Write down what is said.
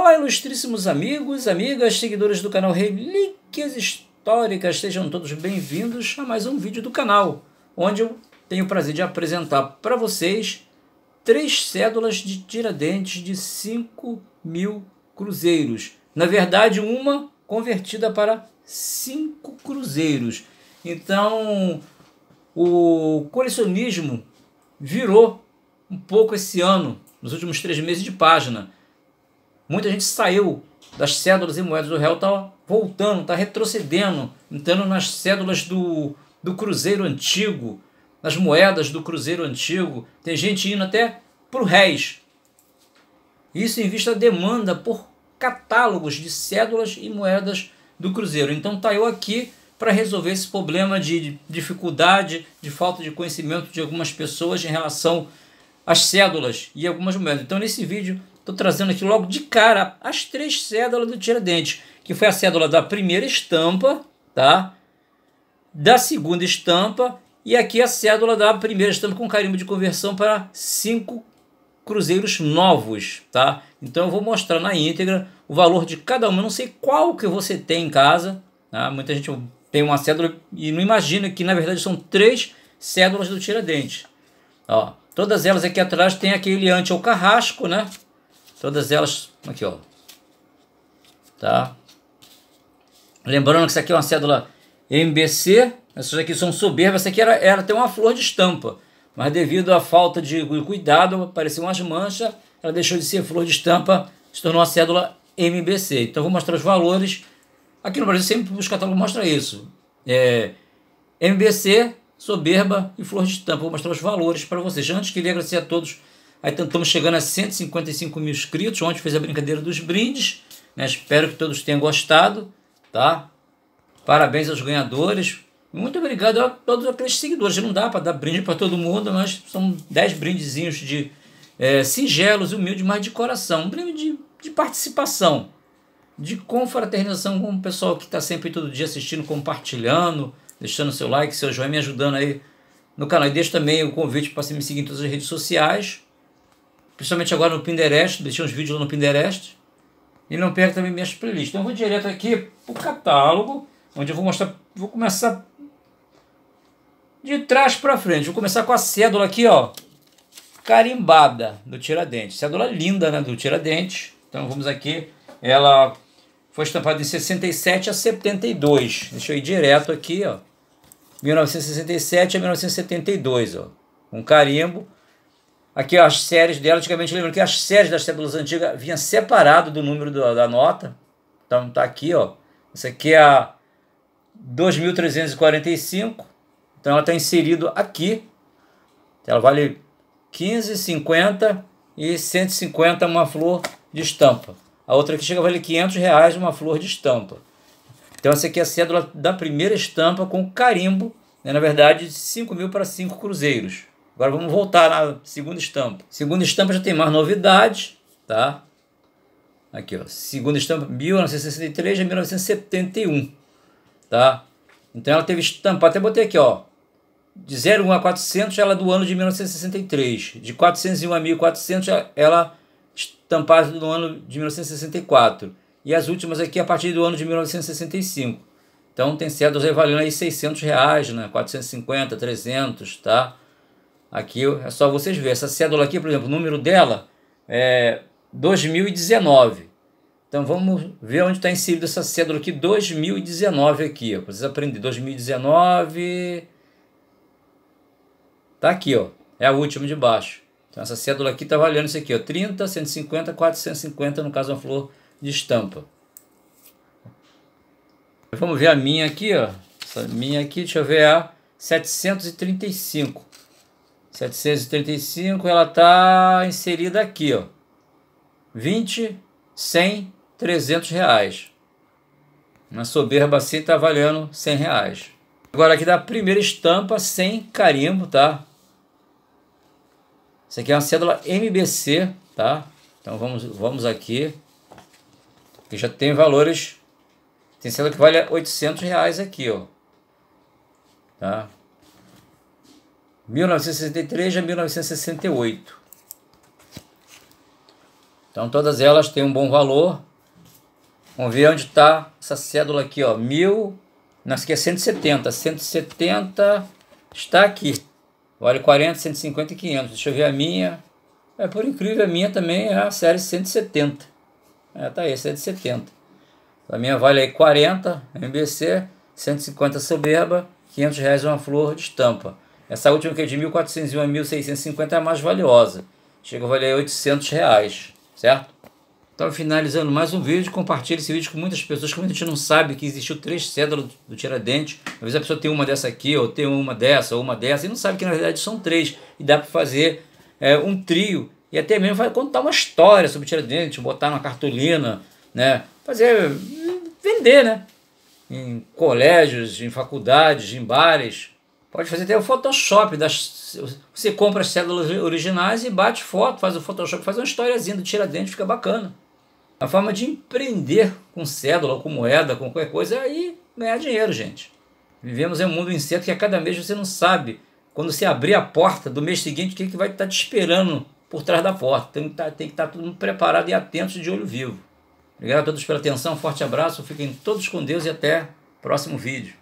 Olá, ilustríssimos amigos, amigas, seguidores do canal Relíquias Históricas, sejam todos bem-vindos a mais um vídeo do canal, onde eu tenho o prazer de apresentar para vocês três cédulas de Tiradentes de 5 mil cruzeiros. Na verdade, uma convertida para 5 cruzeiros. Então, o colecionismo virou um pouco esse ano, nos últimos três meses de página. Muita gente saiu das cédulas e moedas do real, tá voltando, está retrocedendo, entrando nas cédulas do, do Cruzeiro Antigo, nas moedas do Cruzeiro Antigo. Tem gente indo até pro réis. Isso em vista da demanda por catálogos de cédulas e moedas do Cruzeiro. Então tá eu aqui para resolver esse problema de dificuldade, de falta de conhecimento de algumas pessoas em relação às cédulas e algumas moedas. Então nesse vídeo Estou trazendo aqui logo de cara as três cédulas do Tiradentes, que foi a cédula da primeira estampa, tá? Da segunda estampa e aqui a cédula da primeira estampa com carimbo de conversão para cinco cruzeiros novos, tá? Então eu vou mostrar na íntegra o valor de cada uma. Eu não sei qual que você tem em casa, tá? Muita gente tem uma cédula e não imagina que na verdade são três cédulas do Tiradentes. Ó, todas elas aqui atrás tem aquele anti ou carrasco, né? Todas elas, aqui ó, tá? Lembrando que isso aqui é uma cédula MBC, essas aqui são soberbas, essa aqui era, era até uma flor de estampa, mas devido à falta de cuidado, apareceu umas manchas, ela deixou de ser flor de estampa, se tornou uma cédula MBC. Então vou mostrar os valores, aqui no Brasil sempre os catálogos mostram isso, é, MBC, soberba e flor de estampa, vou mostrar os valores para vocês. Antes queria agradecer a todos Aí estamos chegando a 155 mil inscritos. Ontem fez a brincadeira dos brindes. Né? Espero que todos tenham gostado. Tá? Parabéns aos ganhadores. Muito obrigado a todos aqueles seguidores. Não dá para dar brinde para todo mundo, mas são 10 brindezinhos de é, singelos, humildes, mas de coração. Um brinde de, de participação, de confraternização com o pessoal que está sempre todo dia assistindo, compartilhando, deixando seu like, seu joinha, me ajudando aí no canal. E deixo também o convite para você me seguir em todas as redes sociais. Principalmente agora no Pinterest, deixei uns vídeos lá no Pinterest. E não perca também minhas playlists. Então eu vou direto aqui pro catálogo, onde eu vou mostrar, vou começar de trás para frente. Vou começar com a cédula aqui, ó, carimbada do Tiradentes. Cédula linda, né, do Tiradentes. Então vamos aqui, ela foi estampada de 67 a 72. Deixa eu ir direto aqui, ó. 1967 a 1972, ó. Um carimbo Aqui ó, as séries dela, antigamente lembra que as séries das tabelas antigas vinha separado do número da nota. Então tá aqui, ó. Essa aqui é a 2345. Então ela está inserido aqui. Ela vale 15, 50 e 150 uma flor de estampa. A outra que chega vale 500 reais uma flor de estampa. Então essa aqui é a cédula da primeira estampa com carimbo, né, na verdade, de 5 mil para 5 cruzeiros. Agora vamos voltar na segunda estampa. Segunda estampa já tem mais novidades, tá? Aqui, ó. Segunda estampa, 1963 a 1971, tá? Então ela teve estampa, até botei aqui, ó. De 01 a 400, ela é do ano de 1963. De 401 a 1400, é, ela estampada do ano de 1964. E as últimas aqui a partir do ano de 1965. Então tem cédulas aí valendo aí 600 reais, né? 450, 300, tá? Aqui é só vocês verem. Essa cédula aqui, por exemplo, o número dela é 2019. Então vamos ver onde está inserida essa cédula aqui, 2019 aqui. Ó. Precisa aprender, 2019... Tá aqui, ó. É a última de baixo. Então essa cédula aqui está valendo isso aqui, ó. 30, 150, 450, no caso uma flor de estampa. Vamos ver a minha aqui, ó. Essa minha aqui, deixa eu ver é a 735. 735, ela está inserida aqui, ó. 20, 100, 300 reais. Na soberba assim está valendo 100 reais. Agora aqui da primeira estampa sem carimbo, tá? Isso aqui é uma cédula MBC, tá? Então vamos, vamos aqui. Aqui já tem valores. Tem cédula que vale 800 reais aqui, ó. Tá? 1963 a 1968. Então todas elas têm um bom valor. Vamos ver onde está essa cédula aqui, ó. Mil não, que aqui é 170. 170 está aqui. Vale 40, 150 e 500. Deixa eu ver a minha. É, por incrível, a minha também é a série 170. É, tá aí, 170. A minha vale aí 40, MBC, 150 soberba, 500 reais uma flor de estampa. Essa última que é de 1.401 a 1.650 é a mais valiosa. Chega a valer 800 reais, certo? Então, finalizando mais um vídeo, compartilhe esse vídeo com muitas pessoas. Como a gente não sabe que existiu três cédulas do Tiradentes, às vezes a pessoa tem uma dessa aqui, ou tem uma dessa, ou uma dessa, e não sabe que na verdade são três. E dá para fazer é, um trio, e até mesmo vai contar uma história sobre Tiradentes, botar na cartolina, né? Fazer, hum, vender, né? Em colégios, em faculdades, em bares, Pode fazer até o Photoshop. Das, você compra as células originais e bate foto, faz o Photoshop, faz uma historiazinha do tiradentes, fica bacana. A forma de empreender com cédula, com moeda, com qualquer coisa, é aí ganhar dinheiro, gente. Vivemos em um mundo incerto que a cada mês você não sabe. Quando você abrir a porta do mês seguinte, o que, é que vai estar te esperando por trás da porta. Tem que, estar, tá, tem que estar tá tudo preparado e atento de olho vivo. Obrigado a todos pela atenção, forte abraço, fiquem todos com Deus e até próximo vídeo.